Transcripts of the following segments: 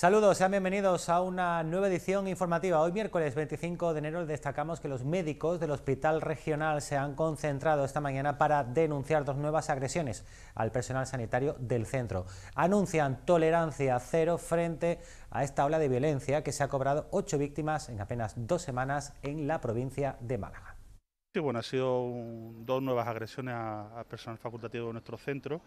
Saludos, sean bienvenidos a una nueva edición informativa. Hoy miércoles 25 de enero destacamos que los médicos del Hospital Regional se han concentrado esta mañana para denunciar dos nuevas agresiones al personal sanitario del centro. Anuncian tolerancia cero frente a esta ola de violencia que se ha cobrado ocho víctimas en apenas dos semanas en la provincia de Málaga. Sí, bueno, ha sido dos nuevas agresiones a, personal facultativo de nuestro centro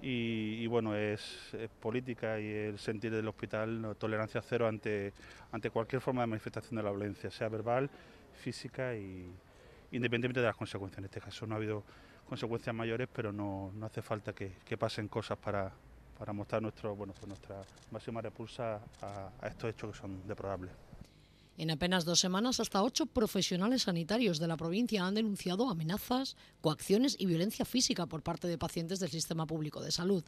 y, bueno, es, política y el sentir del hospital tolerancia cero ante, ante cualquier forma de manifestación de la violencia, sea verbal, física y independientemente de las consecuencias. En este caso no ha habido consecuencias mayores, pero no, hace falta que, pasen cosas para, mostrar nuestro, bueno, pues nuestra máxima repulsa a, a estos hechos que son deplorables. En apenas dos semanas, hasta ocho profesionales sanitarios de la provincia han denunciado amenazas, coacciones y violencia física por parte de pacientes del sistema público de salud.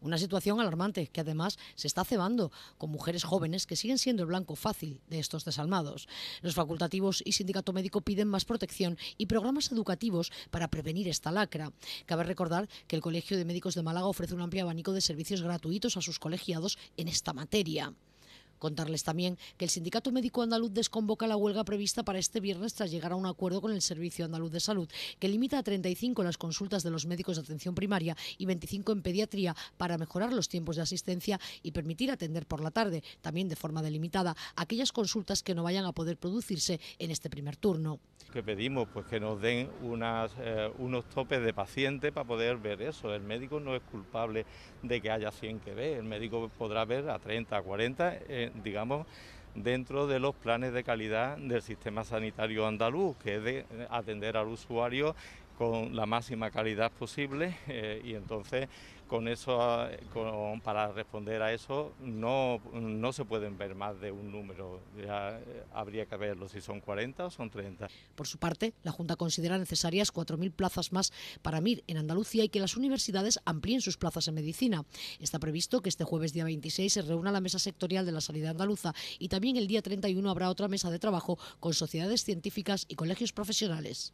Una situación alarmante que además se está cebando con mujeres jóvenes que siguen siendo el blanco fácil de estos desalmados. Los facultativos y sindicato médico piden más protección y programas educativos para prevenir esta lacra. Cabe recordar que el Colegio de Médicos de Málaga ofrece un amplio abanico de servicios gratuitos a sus colegiados en esta materia. Contarles también que el Sindicato Médico Andaluz desconvoca la huelga prevista para este viernes tras llegar a un acuerdo con el Servicio Andaluz de Salud, que limita a 35 las consultas de los médicos de atención primaria y 25 en pediatría para mejorar los tiempos de asistencia y permitir atender por la tarde, también de forma delimitada, aquellas consultas que no vayan a poder producirse en este primer turno. que pedimos? Pues que nos den eh, unos topes de paciente para poder ver eso. El médico no es culpable de que haya 100 que ve. el médico podrá ver a 30, a 40 digamos, dentro de los planes de calidad del sistema sanitario andaluz, que es de atender al usuario con la máxima calidad posible eh, y entonces con eso para responder a eso no, no se pueden ver más de un número ya eh, habría que verlo si son 40 o son 30 por su parte la junta considera necesarias 4.000 plazas más para MIR en Andalucía y que las universidades amplíen sus plazas en medicina está previsto que este jueves día 26 se reúna la mesa sectorial de la salida andaluza y también el día 31 habrá otra mesa de trabajo con sociedades científicas y colegios profesionales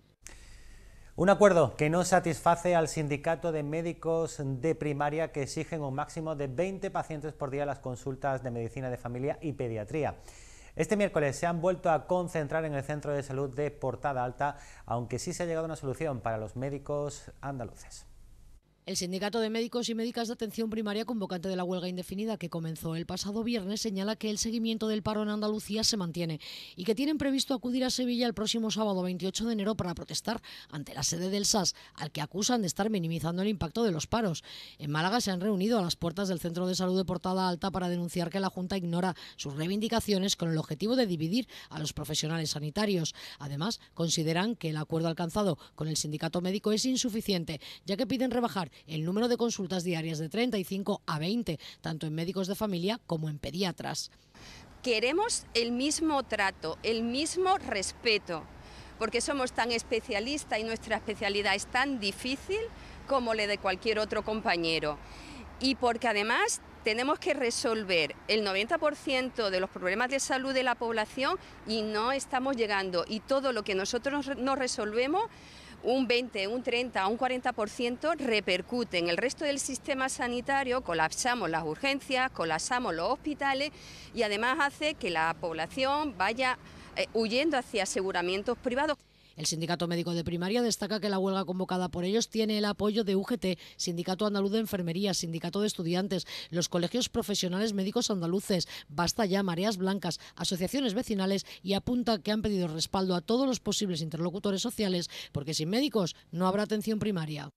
un acuerdo que no satisface al sindicato de médicos de primaria que exigen un máximo de 20 pacientes por día las consultas de medicina de familia y pediatría. Este miércoles se han vuelto a concentrar en el Centro de Salud de Portada Alta, aunque sí se ha llegado a una solución para los médicos andaluces. El Sindicato de Médicos y Médicas de Atención Primaria, convocante de la huelga indefinida que comenzó el pasado viernes, señala que el seguimiento del paro en Andalucía se mantiene y que tienen previsto acudir a Sevilla el próximo sábado 28 de enero para protestar ante la sede del SAS, al que acusan de estar minimizando el impacto de los paros. En Málaga se han reunido a las puertas del Centro de Salud de Portada Alta para denunciar que la Junta ignora sus reivindicaciones con el objetivo de dividir a los profesionales sanitarios. Además, consideran que el acuerdo alcanzado con el sindicato médico es insuficiente, ya que piden rebajar el número de consultas diarias de 35 a 20, tanto en médicos de familia como en pediatras. Queremos el mismo trato, el mismo respeto, porque somos tan especialistas y nuestra especialidad es tan difícil como la de cualquier otro compañero. Y porque además tenemos que resolver el 90% de los problemas de salud de la población y no estamos llegando. Y todo lo que nosotros no resolvemos un 20, un 30, un 40% repercute en el resto del sistema sanitario, colapsamos las urgencias, colapsamos los hospitales y además hace que la población vaya eh, huyendo hacia aseguramientos privados. El Sindicato Médico de Primaria destaca que la huelga convocada por ellos tiene el apoyo de UGT, Sindicato Andaluz de Enfermería, Sindicato de Estudiantes, los colegios profesionales médicos andaluces, Basta ya, Mareas Blancas, asociaciones vecinales y apunta que han pedido respaldo a todos los posibles interlocutores sociales porque sin médicos no habrá atención primaria.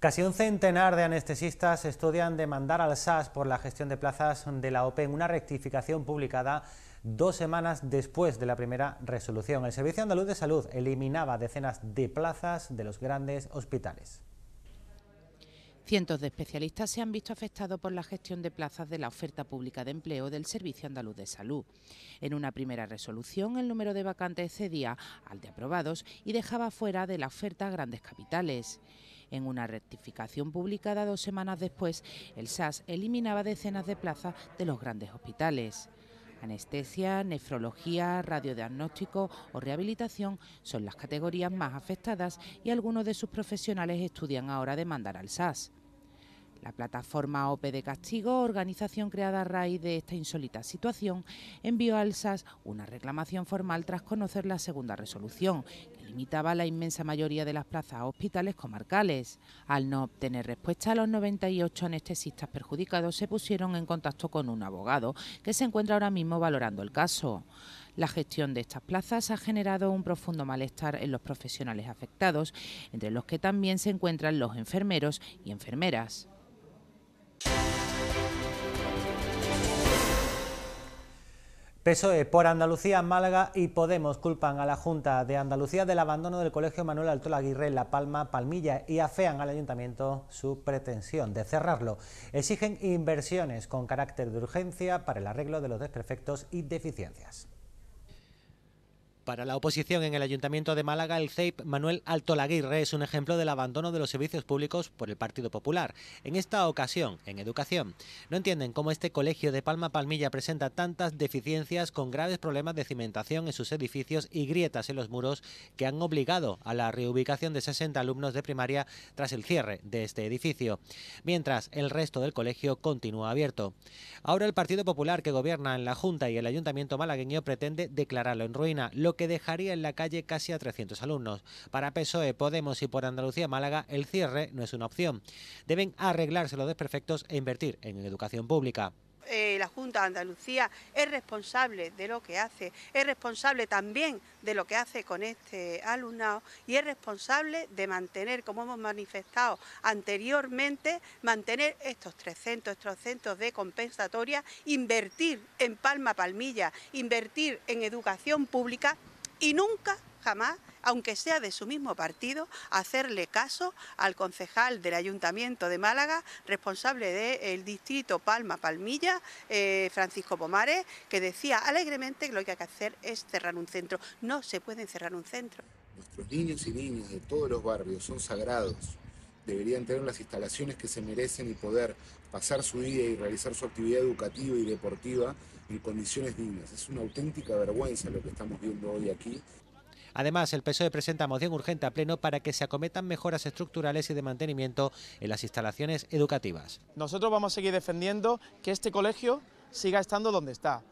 Casi un centenar de anestesistas estudian demandar al SAS por la gestión de plazas de la OPE en una rectificación publicada dos semanas después de la primera resolución. El Servicio Andaluz de Salud eliminaba decenas de plazas de los grandes hospitales. Cientos de especialistas se han visto afectados por la gestión de plazas de la oferta pública de empleo del Servicio Andaluz de Salud. En una primera resolución, el número de vacantes cedía al de aprobados y dejaba fuera de la oferta grandes capitales. En una rectificación publicada dos semanas después, el SAS eliminaba decenas de plazas de los grandes hospitales. Anestesia, nefrología, radiodiagnóstico o rehabilitación son las categorías más afectadas y algunos de sus profesionales estudian ahora demandar al SAS. La plataforma OP e de Castigo, organización creada a raíz de esta insólita situación, envió al SAS una reclamación formal tras conocer la segunda resolución, que limitaba la inmensa mayoría de las plazas a hospitales comarcales. Al no obtener respuesta, los 98 anestesistas perjudicados se pusieron en contacto con un abogado que se encuentra ahora mismo valorando el caso. La gestión de estas plazas ha generado un profundo malestar en los profesionales afectados, entre los que también se encuentran los enfermeros y enfermeras. PSOE por Andalucía, Málaga y Podemos culpan a la Junta de Andalucía del abandono del Colegio Manuel Alto Aguirre en La Palma, Palmilla y afean al Ayuntamiento su pretensión de cerrarlo. Exigen inversiones con carácter de urgencia para el arreglo de los desperfectos y deficiencias. Para la oposición en el Ayuntamiento de Málaga, el CEIP Manuel Alto Altolaguirre es un ejemplo del abandono de los servicios públicos por el Partido Popular, en esta ocasión en educación. No entienden cómo este colegio de Palma Palmilla presenta tantas deficiencias con graves problemas de cimentación en sus edificios y grietas en los muros que han obligado a la reubicación de 60 alumnos de primaria tras el cierre de este edificio, mientras el resto del colegio continúa abierto. Ahora el Partido Popular que gobierna en la Junta y el Ayuntamiento malagueño pretende declararlo en ruina, que dejaría en la calle casi a 300 alumnos. Para PSOE, Podemos y por Andalucía Málaga, el cierre no es una opción. Deben arreglarse los desperfectos e invertir en educación pública. Eh, la Junta de Andalucía es responsable de lo que hace, es responsable también de lo que hace con este alumnado y es responsable de mantener, como hemos manifestado anteriormente, mantener estos 300, estos centros de compensatoria, invertir en Palma Palmilla, invertir en educación pública y nunca jamás, aunque sea de su mismo partido, hacerle caso al concejal del Ayuntamiento de Málaga, responsable del distrito Palma Palmilla, eh, Francisco Pomares, que decía alegremente que lo que hay que hacer es cerrar un centro. No se puede cerrar un centro. Nuestros niños y niñas de todos los barrios son sagrados. Deberían tener las instalaciones que se merecen y poder pasar su vida y realizar su actividad educativa y deportiva en condiciones dignas. Es una auténtica vergüenza lo que estamos viendo hoy aquí. Además, el PSOE presenta moción urgente a Pleno para que se acometan mejoras estructurales y de mantenimiento en las instalaciones educativas. Nosotros vamos a seguir defendiendo que este colegio siga estando donde está,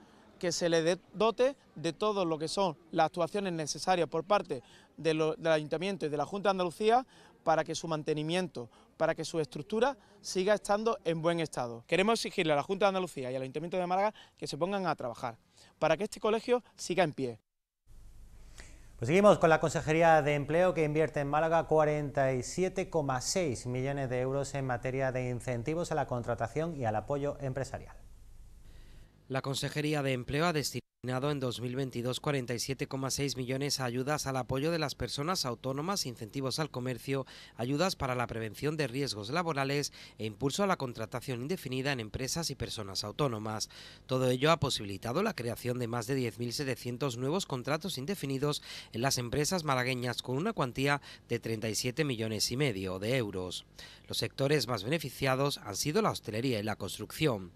que se le dote de todo lo que son las actuaciones necesarias por parte del Ayuntamiento y de la Junta de Andalucía para que su mantenimiento, para que su estructura siga estando en buen estado. Queremos exigirle a la Junta de Andalucía y al Ayuntamiento de Málaga que se pongan a trabajar para que este colegio siga en pie. Pues seguimos con la Consejería de Empleo que invierte en Málaga 47,6 millones de euros en materia de incentivos a la contratación y al apoyo empresarial. La Consejería de Empleo ha en 2022 47,6 millones a ayudas al apoyo de las personas autónomas, incentivos al comercio, ayudas para la prevención de riesgos laborales e impulso a la contratación indefinida en empresas y personas autónomas. Todo ello ha posibilitado la creación de más de 10.700 nuevos contratos indefinidos en las empresas malagueñas con una cuantía de 37 millones y medio de euros. Los sectores más beneficiados han sido la hostelería y la construcción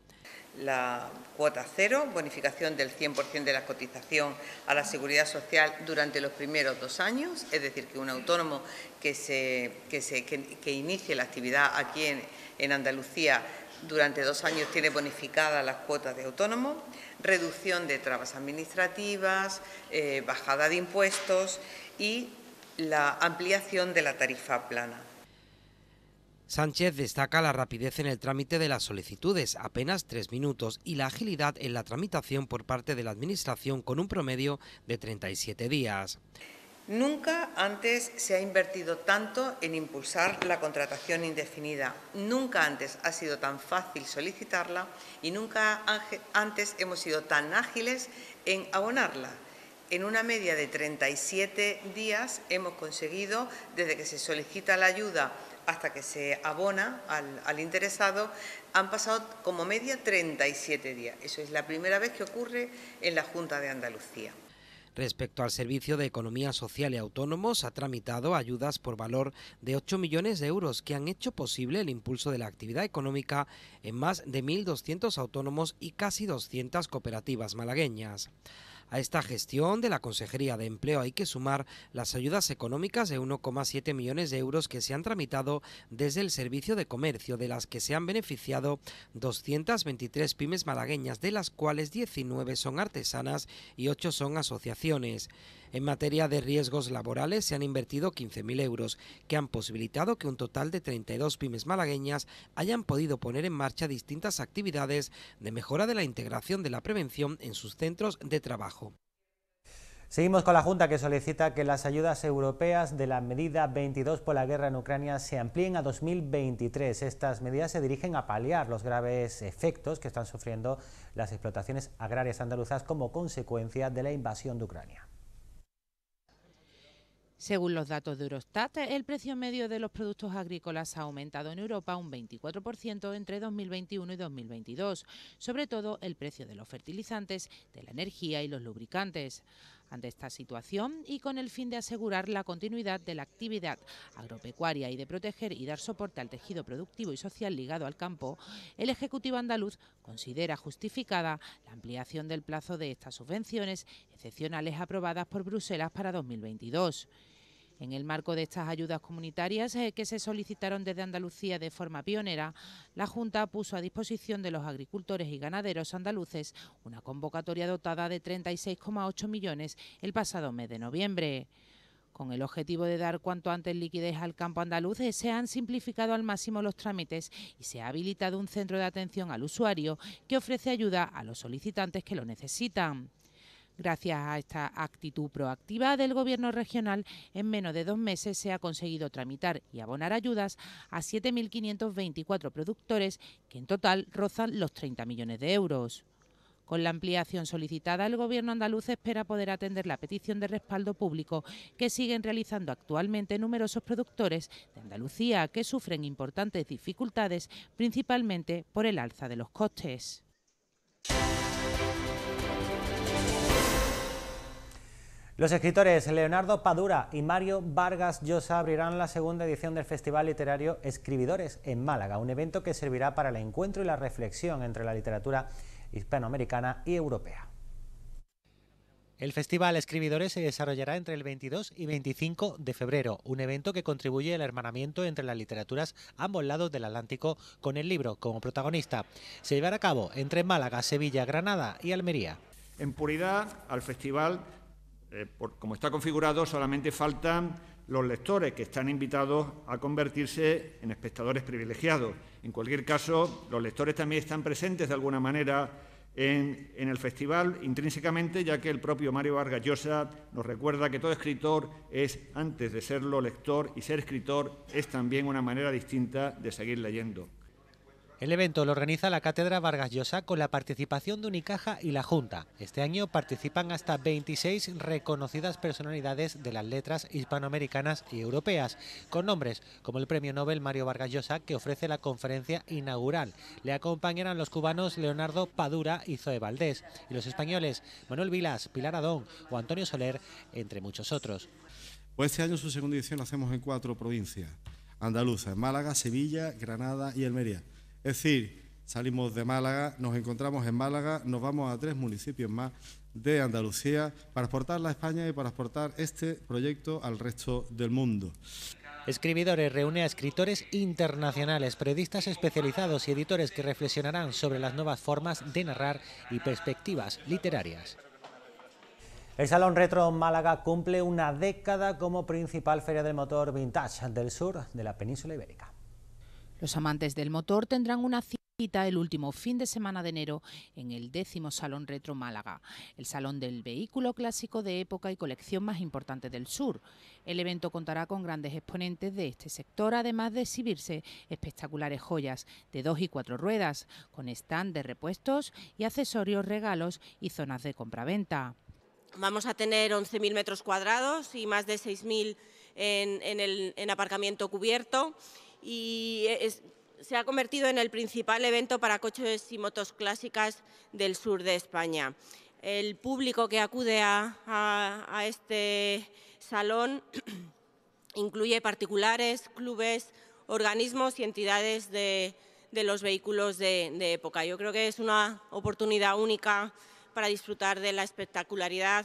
la cuota cero, bonificación del 100% de la cotización a la seguridad social durante los primeros dos años, es decir, que un autónomo que, inicie la actividad aquí en, Andalucía durante dos años tiene bonificadas las cuotas de autónomo, reducción de trabas administrativas, eh, bajada de impuestos y la ampliación de la tarifa plana. Sánchez destaca la rapidez en el trámite de las solicitudes, apenas tres minutos, y la agilidad en la tramitación por parte de la Administración con un promedio de 37 días. Nunca antes se ha invertido tanto en impulsar la contratación indefinida. Nunca antes ha sido tan fácil solicitarla y nunca antes hemos sido tan ágiles en abonarla. En una media de 37 días hemos conseguido, desde que se solicita la ayuda hasta que se abona al, interesado, han pasado como media 37 días. Eso es la primera vez que ocurre en la Junta de Andalucía. Respecto al Servicio de Economía Social y Autónomos, ha tramitado ayudas por valor de 8 millones de euros que han hecho posible el impulso de la actividad económica en más de 1.200 autónomos y casi 200 cooperativas malagueñas. A esta gestión de la Consejería de Empleo hay que sumar las ayudas económicas de 1,7 millones de euros que se han tramitado desde el Servicio de Comercio, de las que se han beneficiado 223 pymes malagueñas, de las cuales 19 son artesanas y 8 son asociaciones. En materia de riesgos laborales se han invertido 15.000 euros, que han posibilitado que un total de 32 pymes malagueñas hayan podido poner en marcha distintas actividades de mejora de la integración de la prevención en sus centros de trabajo. Seguimos con la Junta que solicita que las ayudas europeas de la medida 22 por la guerra en Ucrania se amplíen a 2023. Estas medidas se dirigen a paliar los graves efectos que están sufriendo las explotaciones agrarias andaluzas como consecuencia de la invasión de Ucrania. Según los datos de Eurostat, el precio medio de los productos agrícolas ha aumentado en Europa un 24% entre 2021 y 2022, sobre todo el precio de los fertilizantes, de la energía y los lubricantes ante esta situación y con el fin de asegurar la continuidad de la actividad agropecuaria y de proteger y dar soporte al tejido productivo y social ligado al campo, el Ejecutivo andaluz considera justificada la ampliación del plazo de estas subvenciones excepcionales aprobadas por Bruselas para 2022. En el marco de estas ayudas comunitarias eh, que se solicitaron desde Andalucía de forma pionera, la Junta puso a disposición de los agricultores y ganaderos andaluces una convocatoria dotada de 36,8 millones el pasado mes de noviembre. Con el objetivo de dar cuanto antes liquidez al campo andaluz, eh, se han simplificado al máximo los trámites y se ha habilitado un centro de atención al usuario que ofrece ayuda a los solicitantes que lo necesitan. Gracias a esta actitud proactiva del Gobierno regional, en menos de dos meses se ha conseguido tramitar y abonar ayudas a 7.524 productores, que en total rozan los 30 millones de euros. Con la ampliación solicitada, el Gobierno andaluz espera poder atender la petición de respaldo público que siguen realizando actualmente numerosos productores de Andalucía que sufren importantes dificultades, principalmente por el alza de los costes. Los escritores Leonardo Padura y Mario Vargas Llosa abrirán la segunda edición del Festival Literario Escribidores en Málaga, un evento que servirá para el encuentro y la reflexión entre la literatura hispanoamericana y europea. El Festival Escribidores se desarrollará entre el 22 y 25 de febrero, un evento que contribuye al hermanamiento entre las literaturas ambos lados del Atlántico con el libro como protagonista. Se llevará a cabo entre Málaga, Sevilla, Granada y Almería. En puridad, al festival eh, como está configurado, solamente faltan los lectores que están invitados a convertirse en espectadores privilegiados. En cualquier caso, los lectores también están presentes de alguna manera en, en, el festival intrínsecamente, ya que el propio Mario Vargas Llosa nos recuerda que todo escritor es, antes de serlo lector y ser escritor, es también una manera distinta de seguir leyendo. El evento lo organiza la Cátedra Vargas Llosa con la participación de Unicaja y la Junta. Este año participan hasta 26 reconocidas personalidades de las letras hispanoamericanas y europeas, con nombres como el Premio Nobel Mario Vargas Llosa, que ofrece la conferencia inaugural. Le acompañarán los cubanos Leonardo Padura y Zoe Valdés, y los españoles Manuel Vilas, Pilar Adón o Antonio Soler, entre muchos otros. Pues este año su segunda edición la hacemos en cuatro provincias andaluza, Málaga, Sevilla, Granada y Almería es decir, salimos de Málaga, nos encontramos en Málaga, nos vamos a tres municipios más de Andalucía para exportar la España y para exportar este proyecto al resto del mundo. Escribidores reúne a escritores internacionales, periodistas especializados y editores que reflexionarán sobre las nuevas formas de narrar y perspectivas literarias. El Salón Retro Málaga cumple una década como principal feria del motor vintage del sur de la península ibérica. Los amantes del motor tendrán una cita el último fin de semana de enero en el décimo Salón Retro Málaga, el salón del vehículo clásico de época y colección más importante del sur. El evento contará con grandes exponentes de este sector, además de exhibirse espectaculares joyas de dos y cuatro ruedas, con stand de repuestos y accesorios, regalos y zonas de compraventa. Vamos a tener 11.000 metros cuadrados y más de 6.000 en, en, en aparcamiento cubierto y e, se ha convertido en el principal evento para coches y motos clásicas del sur de España. El público que acude a, este salón incluye particulares, clubes, organismos y entidades de, los vehículos de, época. Yo creo que es una oportunidad única para disfrutar de la espectacularidad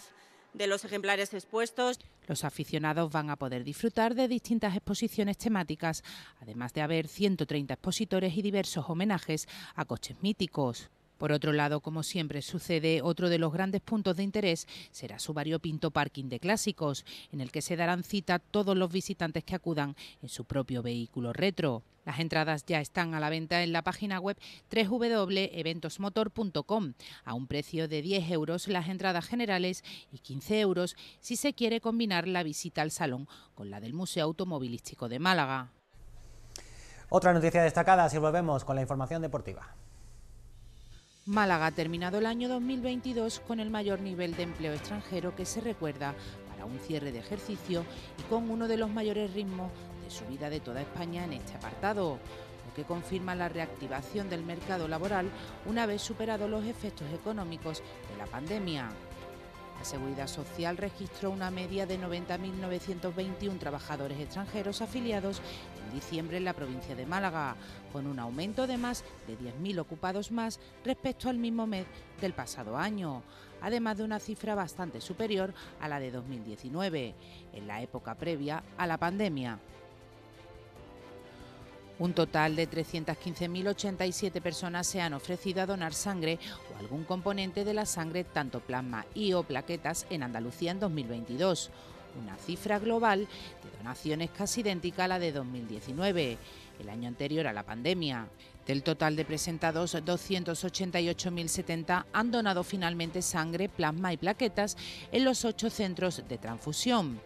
de los ejemplares expuestos. Los aficionados van a poder disfrutar de distintas exposiciones temáticas, además de haber 130 expositores y diversos homenajes a coches míticos. Por otro lado, como siempre sucede, otro de los grandes puntos de interés será su variopinto parking de clásicos, en el que se darán cita todos los visitantes que acudan en su propio vehículo retro. Las entradas ya están a la venta en la página web www.eventosmotor.com a un precio de 10 euros las entradas generales y 15 euros si se quiere combinar la visita al salón con la del Museo Automovilístico de Málaga. Otra noticia destacada si volvemos con la información deportiva. Málaga ha terminado el año 2022 con el mayor nivel de empleo extranjero que se recuerda para un cierre de ejercicio y con uno de los mayores ritmos de subida de toda España en este apartado lo que confirma la reactivación del mercado laboral una vez superados los efectos económicos de la pandemia. La Seguridad Social registró una media de 90.921 trabajadores extranjeros afiliados diciembre en la provincia de Málaga, con un aumento de más de 10.000 ocupados más respecto al mismo mes del pasado año, además de una cifra bastante superior a la de 2019, en la época previa a la pandemia. Un total de 315.087 personas se han ofrecido a donar sangre o algún componente de la sangre, tanto plasma y o plaquetas, en Andalucía en 2022 una cifra global de donaciones casi idéntica a la de 2019, el año anterior a la pandemia. Del total de presentados, 288.070 han donado finalmente sangre, plasma y plaquetas en los ocho centros de transfusión.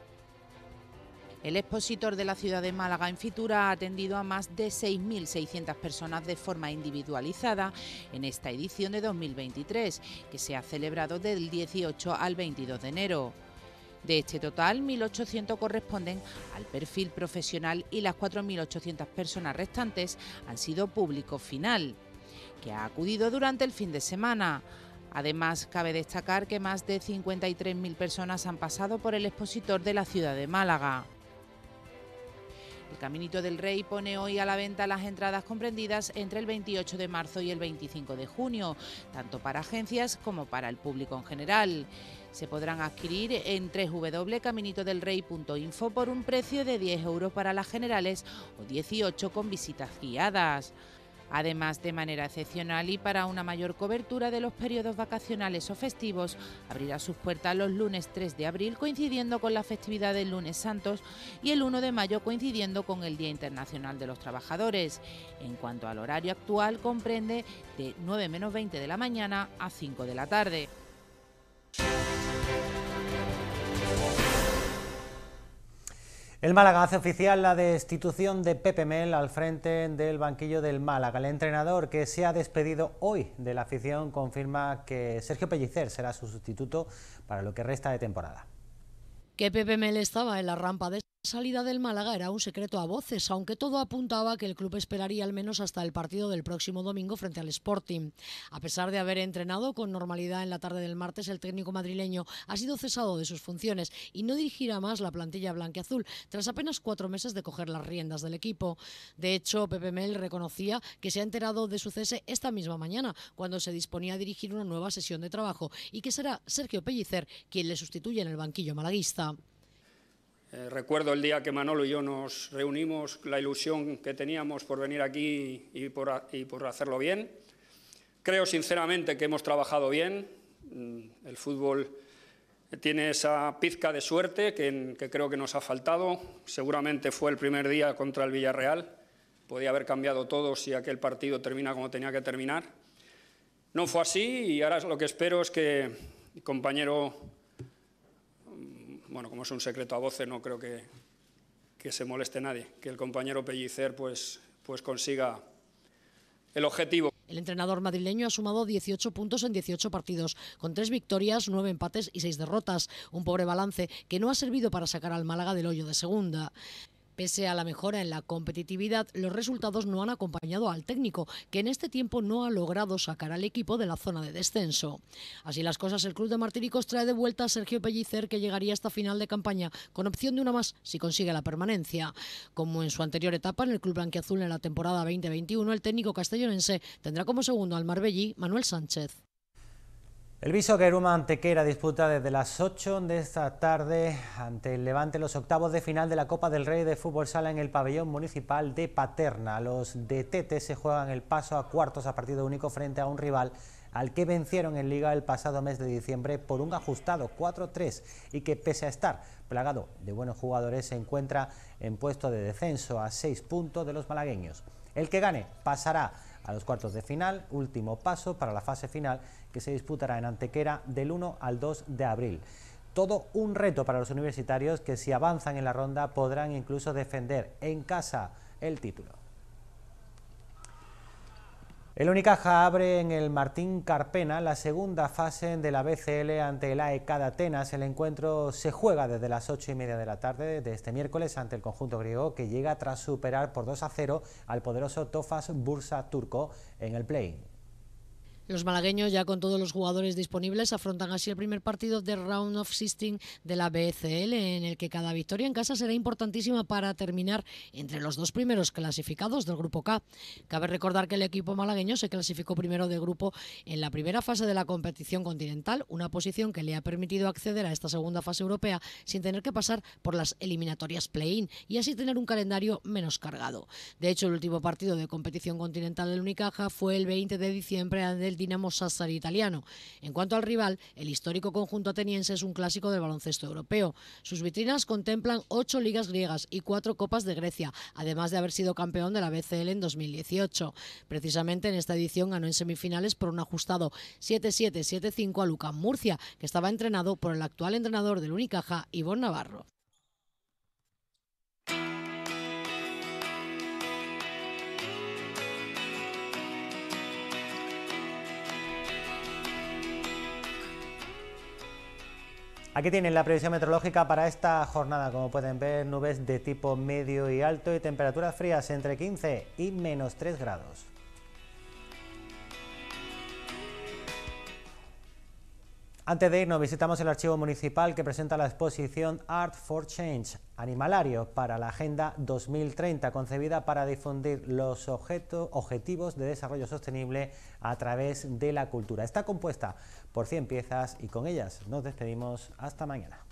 El expositor de la ciudad de Málaga en Fitura ha atendido a más de 6.600 personas de forma individualizada en esta edición de 2023, que se ha celebrado del 18 al 22 de enero. De este total, 1.800 corresponden al perfil profesional y las 4.800 personas restantes han sido público final, que ha acudido durante el fin de semana. Además, cabe destacar que más de 53.000 personas han pasado por el expositor de la ciudad de Málaga. El Caminito del Rey pone hoy a la venta las entradas comprendidas entre el 28 de marzo y el 25 de junio, tanto para agencias como para el público en general. Se podrán adquirir en www.caminitodelrey.info por un precio de 10 euros para las generales o 18 con visitas guiadas. Además, de manera excepcional y para una mayor cobertura de los periodos vacacionales o festivos, abrirá sus puertas los lunes 3 de abril coincidiendo con la festividad del lunes santos y el 1 de mayo coincidiendo con el Día Internacional de los Trabajadores. En cuanto al horario actual, comprende de 9 menos 20 de la mañana a 5 de la tarde. El Málaga hace oficial la destitución de Pepe Mel al frente del banquillo del Málaga. El entrenador que se ha despedido hoy de la afición confirma que Sergio Pellicer será su sustituto para lo que resta de temporada. Que Pepe Mel estaba en la rampa de salida del Málaga era un secreto a voces, aunque todo apuntaba que el club esperaría al menos hasta el partido del próximo domingo frente al Sporting. A pesar de haber entrenado con normalidad en la tarde del martes, el técnico madrileño ha sido cesado de sus funciones y no dirigirá más la plantilla azul tras apenas cuatro meses de coger las riendas del equipo. De hecho, Pepe Mel reconocía que se ha enterado de su cese esta misma mañana, cuando se disponía a dirigir una nueva sesión de trabajo y que será Sergio Pellicer quien le sustituye en el banquillo malaguista. Eh, recuerdo el día que Manolo y yo nos reunimos, la ilusión que teníamos por venir aquí y por, hacerlo bien. Creo sinceramente que hemos trabajado bien. Mm, el fútbol tiene esa pizca de suerte que, creo que nos ha faltado. Seguramente fue el primer día contra el Villarreal. Podía haber cambiado todo si aquel partido termina como tenía que terminar. No fue así y ahora lo que espero es que mi compañero bueno, como es un secreto a voces, no creo que, que se moleste nadie, que el compañero Pellicer pues, pues consiga el objetivo. El entrenador madrileño ha sumado 18 puntos en 18 partidos, con tres victorias, nueve empates y seis derrotas, un pobre balance que no ha servido para sacar al Málaga del hoyo de segunda. Pese a la mejora en la competitividad, los resultados no han acompañado al técnico, que en este tiempo no ha logrado sacar al equipo de la zona de descenso. Así las cosas, el club de Martíricos trae de vuelta a Sergio Pellicer, que llegaría hasta final de campaña, con opción de una más si consigue la permanencia. Como en su anterior etapa en el club blanquiazul en la temporada 2021, el técnico castellonense tendrá como segundo al Marbellí Manuel Sánchez. El Viso Geruma Antequera disputa desde las 8 de esta tarde ante el Levante los octavos de final de la Copa del Rey de Fútbol Sala en el pabellón municipal de Paterna. Los de Tete se juegan el paso a cuartos a partido único frente a un rival al que vencieron en Liga el pasado mes de diciembre por un ajustado 4-3 y que pese a estar plagado de buenos jugadores se encuentra en puesto de descenso a 6 puntos de los malagueños. El que gane pasará a los cuartos de final, último paso para la fase final que se disputará en Antequera del 1 al 2 de abril. Todo un reto para los universitarios que si avanzan en la ronda podrán incluso defender en casa el título. El Unicaja abre en el Martín Carpena la segunda fase de la BCL ante el AEK de Atenas. El encuentro se juega desde las ocho y media de la tarde de este miércoles ante el conjunto griego que llega tras superar por 2 a 0 al poderoso Tofas Bursa turco en el play. Los malagueños, ya con todos los jugadores disponibles, afrontan así el primer partido de Round of 16 de la BCL, en el que cada victoria en casa será importantísima para terminar entre los dos primeros clasificados del Grupo K. Cabe recordar que el equipo malagueño se clasificó primero de grupo en la primera fase de la competición continental, una posición que le ha permitido acceder a esta segunda fase europea sin tener que pasar por las eliminatorias play-in y así tener un calendario menos cargado. De hecho, el último partido de competición continental del Unicaja fue el 20 de diciembre del Dinamo Sassari italiano. En cuanto al rival, el histórico conjunto ateniense es un clásico del baloncesto europeo. Sus vitrinas contemplan ocho ligas griegas y cuatro copas de Grecia, además de haber sido campeón de la BCL en 2018. Precisamente en esta edición ganó en semifinales por un ajustado 7-7-7-5 a Lucas Murcia, que estaba entrenado por el actual entrenador del Unicaja, Ivonne Navarro. Aquí tienen la previsión meteorológica para esta jornada. Como pueden ver, nubes de tipo medio y alto y temperaturas frías entre 15 y menos 3 grados. Antes de irnos, visitamos el archivo municipal que presenta la exposición Art for Change, Animalario para la Agenda 2030, concebida para difundir los objetivos de desarrollo sostenible a través de la cultura. Está compuesta por 100 piezas y con ellas nos despedimos hasta mañana.